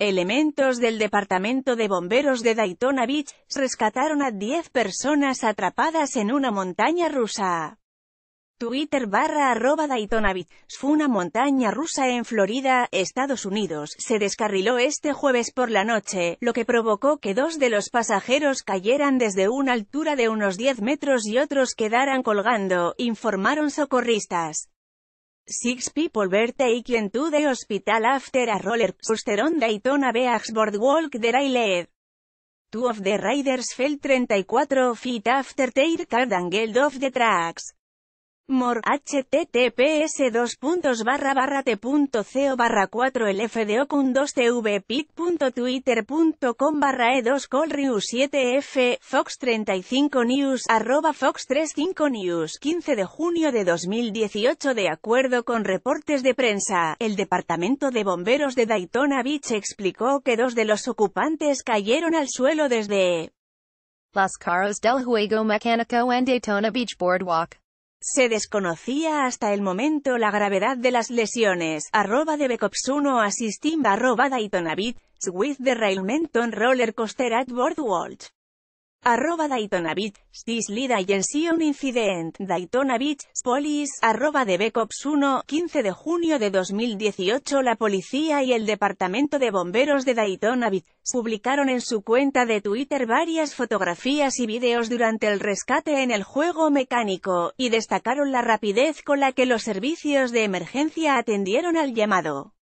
Elementos del Departamento de Bomberos de Daytona Beach rescataron a 10 personas atrapadas en una montaña rusa. Twitter barra arroba Daytona Beach fue una montaña rusa en Florida, Estados Unidos. Se descarriló este jueves por la noche, lo que provocó que dos de los pasajeros cayeran desde una altura de unos 10 metros y otros quedaran colgando, informaron socorristas. Six people were taken to the hospital after a roller coaster on Daytona Beach Boardwalk there I Two of the riders fell 34 feet after their car of off the tracks. Mor https 2 barra t.co 4 lfdocun 2 e 2 colrius 7f, fox 35 news, arroba fox 35 news, 15 de junio de 2018 De acuerdo con reportes de prensa, el Departamento de Bomberos de Daytona Beach explicó que dos de los ocupantes cayeron al suelo desde Las carros del Juego Mecánico en Daytona Beach Boardwalk. Se desconocía hasta el momento la gravedad de las lesiones. Arroba de Becopsuno Assisting arroba Dayton Swift with the Roller Coaster at Boardwalk arroba Daytona Beach, sí un Incident, Daytona Beach, Police, arroba de Becops 1, 15 de junio de 2018 La policía y el Departamento de Bomberos de Daytona publicaron en su cuenta de Twitter varias fotografías y videos durante el rescate en el juego mecánico, y destacaron la rapidez con la que los servicios de emergencia atendieron al llamado.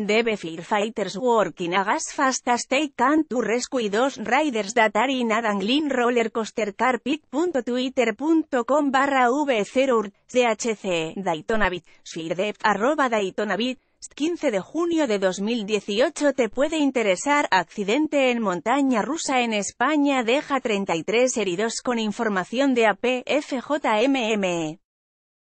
Debe Fighters working Gas fast as they can to rescue dos riders that a roller coaster barra v0 chc Daytona arroba 15 de junio de 2018 te puede interesar accidente en montaña rusa en España deja 33 heridos con información de APFJMM.